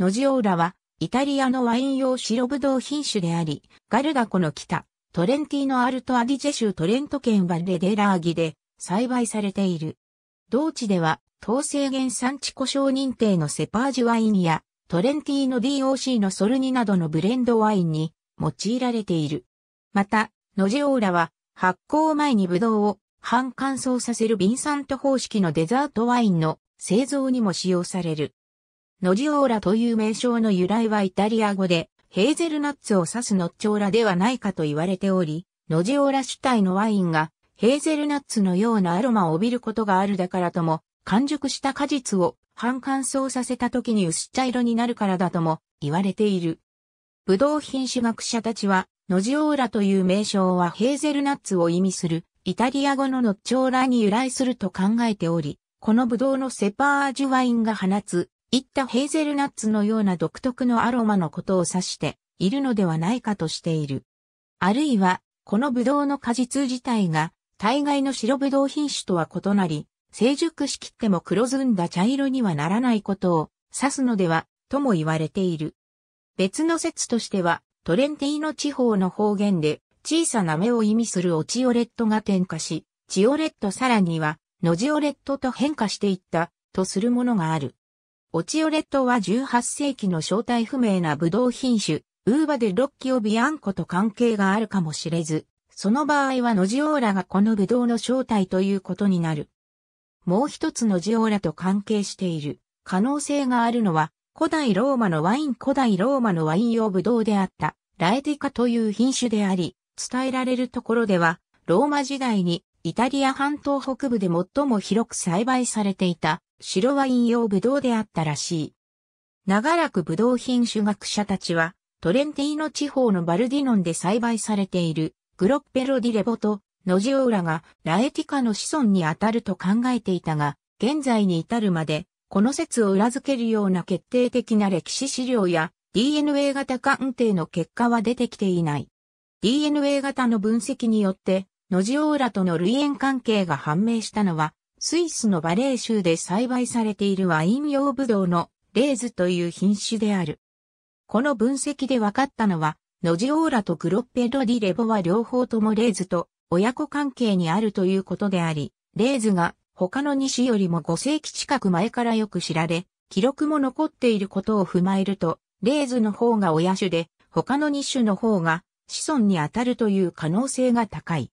ノジオーラは、イタリアのワイン用白ぶどう品種であり、ガルダコの北、トレンティーノ・アルト・アディジェ州トレント県バレデラーギで栽培されている。同地では、統制限産地故障認定のセパージュワインや、トレンティーノ DOC のソルニなどのブレンドワインに用いられている。また、ノジオーラは発酵前にブドウを半乾燥させるビンサント方式のデザートワインの製造にも使用される。ノジオーラという名称の由来はイタリア語で、ヘーゼルナッツを指すノッチョーラではないかと言われており、ノジオーラ主体のワインが、ヘーゼルナッツのようなアロマを帯びることがあるだからとも、完熟した果実を半乾燥させた時に薄茶色になるからだとも言われている。ブドウ品種学者たちは、ノジオーラという名称はヘーゼルナッツを意味するイタリア語のノッチョーラに由来すると考えており、このブドウのセパージュワインが放ついったヘーゼルナッツのような独特のアロマのことを指しているのではないかとしている。あるいは、このブドウの果実自体が、大概の白ブドウ品種とは異なり、成熟しきっても黒ずんだ茶色にはならないことを指すのでは、とも言われている。別の説としては、トレンティーノ地方の方言で、小さな芽を意味するオチオレットが点火し、チオレットさらには、ノジオレットと変化していった、とするものがある。オチオレットは18世紀の正体不明なブドウ品種、ウーバでロッキオビアンコと関係があるかもしれず、その場合はノジオーラがこのブドウの正体ということになる。もう一つノジオーラと関係している可能性があるのは、古代ローマのワイン古代ローマのワイン用ブドウであったラエティカという品種であり、伝えられるところでは、ローマ時代にイタリア半島北部で最も広く栽培されていた白ワイン用ブドウであったらしい。長らくブドウ品種学者たちは、トレンティーノ地方のバルディノンで栽培されているグロッペロディレボとノジオーラがラエティカの子孫にあたると考えていたが、現在に至るまで、この説を裏付けるような決定的な歴史資料や DNA 型鑑定の結果は出てきていない。DNA 型の分析によって、ノジオーラとの類縁関係が判明したのはスイスのバレー州で栽培されているワイン用ブドウのレーズという品種である。この分析で分かったのは、ノジオーラとグロッペロディレボは両方ともレーズと親子関係にあるということであり、レーズが他の2種よりも5世紀近く前からよく知られ、記録も残っていることを踏まえると、レーズの方が親種で、他の2種の方が子孫にあたるという可能性が高い。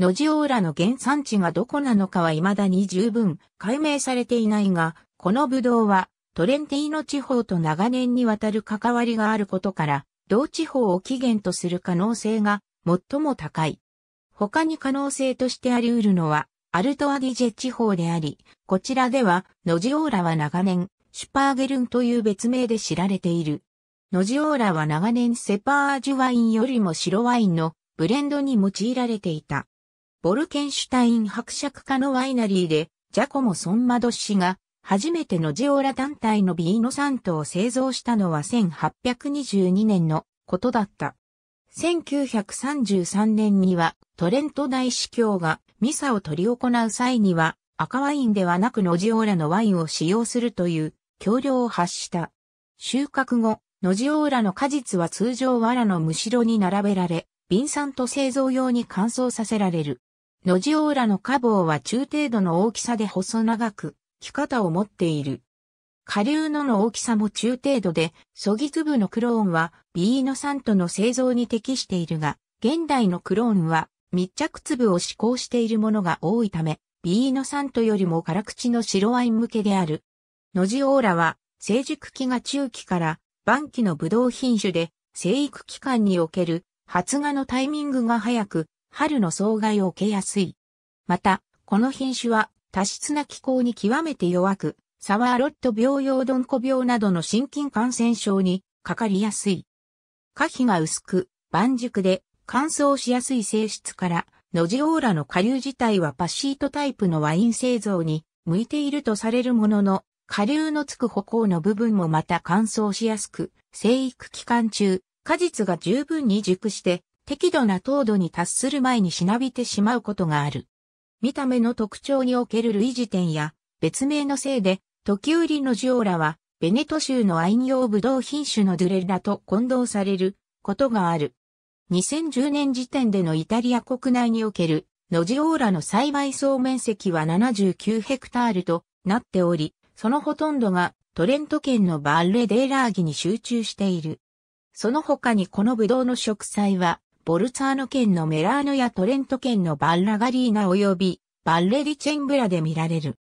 ノジオーラの原産地がどこなのかは未だに十分解明されていないが、このブドウはトレンティーノ地方と長年にわたる関わりがあることから、同地方を起源とする可能性が最も高い。他に可能性としてあり得るのは、アルトアディジェ地方であり、こちらでは、ノジオーラは長年、シュパーゲルンという別名で知られている。ノジオーラは長年セパージュワインよりも白ワインのブレンドに用いられていた。ボルケンシュタイン伯爵家のワイナリーで、ジャコモ・ソンマド氏が、初めてのジオラ単体のビーノサントを製造したのは1822年のことだった。1933年には、トレント大司教がミサを取り行う際には、赤ワインではなくノジオーラのワインを使用するという、協力を発した。収穫後、ノジオーラの果実は通常藁のむしろに並べられ、ビンサント製造用に乾燥させられる。ノジオーラの花房は中程度の大きさで細長く、木型を持っている。下流のの大きさも中程度で、ソギ粒のクローンは、ビーノサントの製造に適しているが、現代のクローンは、密着粒を試行しているものが多いため、ビーノサントよりも辛口の白ワイン向けである。ノジオーラは、成熟期が中期から晩期のブドウ品種で、生育期間における発芽のタイミングが早く、春の草害を受けやすい。また、この品種は多湿な気候に極めて弱く、サワーロット病用ドンコ病などの心筋感染症にかかりやすい。花皮が薄く、盤熟で乾燥しやすい性質から、ノジオーラの下流自体はパシートタイプのワイン製造に向いているとされるものの、下流のつく歩行の部分もまた乾燥しやすく、生育期間中、果実が十分に熟して適度な糖度に達する前にしなびてしまうことがある。見た目の特徴における類似点や別名のせいで、時売りのジオラは、ベネト州の愛用ブドウ品種のドゥレルラと混同されることがある。2010年時点でのイタリア国内におけるノジオーラの栽培総面積は79ヘクタールとなっており、そのほとんどがトレント県のバーレ・デーラーギに集中している。その他にこのブドウの植栽はボルツァーノ県のメラーノやトレント県のバンラガリーナ及びバンレリチェンブラで見られる。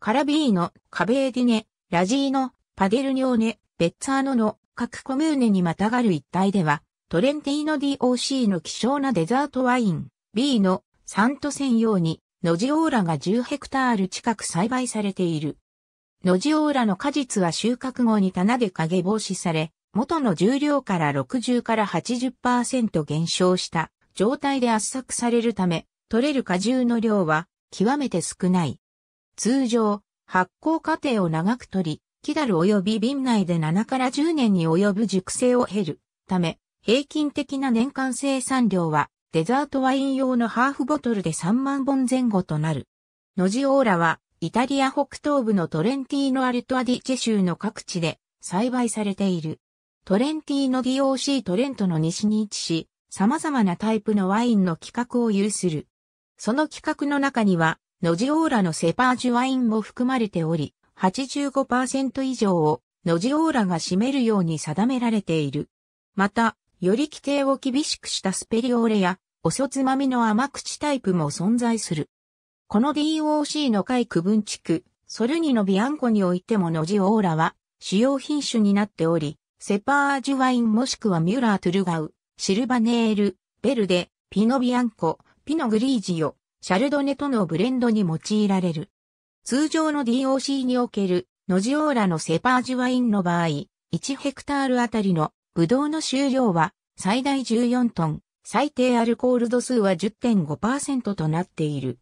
カラビーノ、カベーディネ、ラジーノ、パデルニョーネ、ベッツァーノの各コムーネにまたがる一帯では、トレンティーノ DOC の希少なデザートワイン、B のサント専用に、ノジオーラが10ヘクタール近く栽培されている。ノジオーラの果実は収穫後に棚で陰防止され、元の重量から60から80%減少した状態で圧搾されるため、取れる果汁の量は極めて少ない。通常、発酵過程を長く取り、キダル及び瓶内で7から10年に及ぶ熟成を経るため、平均的な年間生産量はデザートワイン用のハーフボトルで3万本前後となる。ノジオーラはイタリア北東部のトレンティーノ・アルトアディチェ州の各地で栽培されている。トレンティーノ DOC トレントの西に位置し、様々なタイプのワインの企画を有する。その企画の中には、ノジオーラのセパージュワインも含まれており、85%以上をノジオーラが占めるように定められている。また、より規定を厳しくしたスペリオーレや、おそつまみの甘口タイプも存在する。この DOC の下位区分地区、ソルニのビアンコにおいてもノジオーラは主要品種になっており、セパージュワインもしくはミュラー・トゥルガウ、シルバネール、ベルデ、ピノビアンコ、ピノグリージオ、シャルドネとのブレンドに用いられる。通常の DOC におけるノジオーラのセパージュワインの場合、1ヘクタールあたりのブドウの収量は最大14トン、最低アルコール度数は10.5%となっている。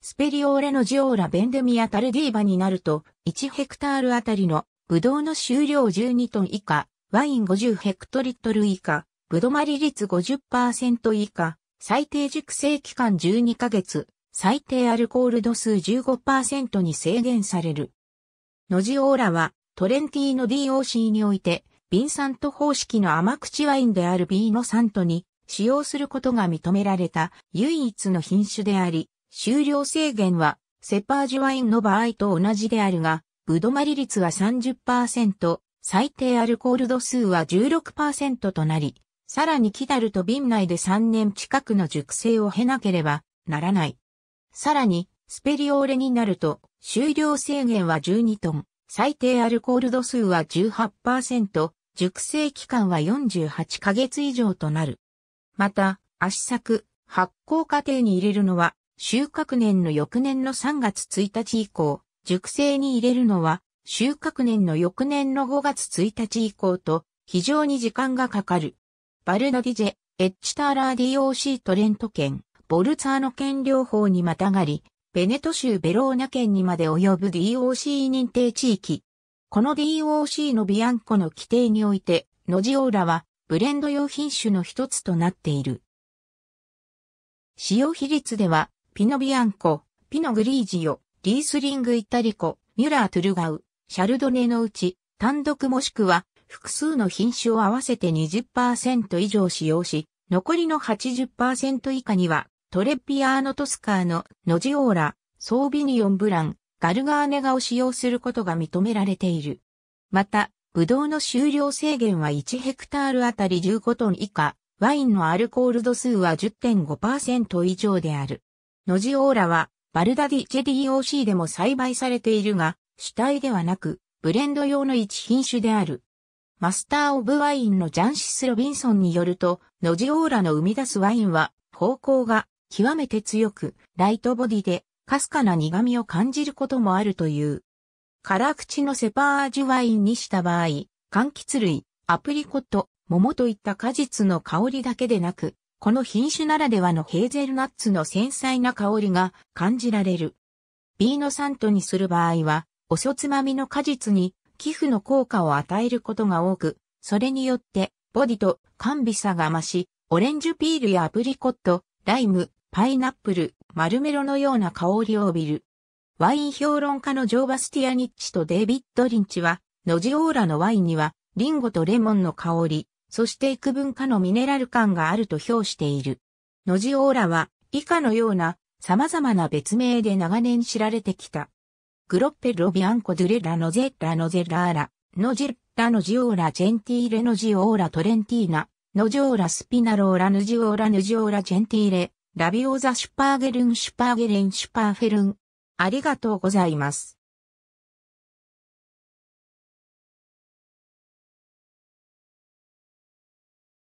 スペリオーレのジオーラベンデミアタルディーバになると、1ヘクタールあたりのブドウの収量12トン以下、ワイン50ヘクトリットル以下、ブドマリ率50%以下、最低熟成期間12ヶ月、最低アルコール度数15%に制限される。ノジオーラは、トレンティーノ DOC において、ビンサント方式の甘口ワインであるビーノサントに使用することが認められた唯一の品種であり、収量制限はセパージュワインの場合と同じであるが、ぶどまり率は30%、最低アルコール度数は16%となり、さらにキダルと瓶内で3年近くの熟成を経なければならない。さらに、スペリオーレになると、終了制限は12トン、最低アルコール度数は18%、熟成期間は48ヶ月以上となる。また、足作、発酵過程に入れるのは、収穫年の翌年の3月1日以降、熟成に入れるのは、収穫年の翌年の5月1日以降と、非常に時間がかかる。バルノディジェ、エッチターラー DOC トレント県、ボルツァーノ県両方にまたがり、ベネト州ベローナ県にまで及ぶ DOC 認定地域。この DOC のビアンコの規定において、ノジオーラはブレンド用品種の一つとなっている。使用比率では、ピノビアンコ、ピノグリージオ、リースリングイタリコ、ミュラートゥルガウ、シャルドネのうち、単独もしくは複数の品種を合わせて20%以上使用し、残りの80%以下には、トレッピアーノ・トスカーのノジオーラ、ソービニオン・ブラン、ガルガーネガを使用することが認められている。また、ブドウの収量制限は1ヘクタールあたり15トン以下、ワインのアルコール度数は10.5%以上である。ノジオーラはバルダディチェ DOC でも栽培されているが、主体ではなく、ブレンド用の一品種である。マスター・オブ・ワインのジャンシス・ロビンソンによると、ノジオーラの生み出すワインは、方向が極めて強く、ライトボディで、かすかな苦味を感じることもあるという。辛口のセパージュワインにした場合、柑橘類、アプリコット、桃といった果実の香りだけでなく、この品種ならではのヘーゼルナッツの繊細な香りが感じられる。ビーノサントにする場合は、おそつまみの果実に寄付の効果を与えることが多く、それによってボディと甘美さが増し、オレンジピールやアプリコット、ライム、パイナップル、マルメロのような香りを帯びる。ワイン評論家のジョー・バスティアニッチとデイビッド・リンチは、ノジオーラのワインには、リンゴとレモンの香り、そして幾分かのミネラル感があると評している。ノジオーラは以下のような様々な別名で長年知られてきた。グロッペロビアンコドゥレラノゼッラノゼラーラ、ノジッラノジオーラジェンティーレノジオーラトレンティーナ、ノジオーラスピナローラヌジオーラヌジオーラジェンティーレ、ラビオーザシュパーゲルンシュパーゲレンシュパーフェルン。ありがとうございます。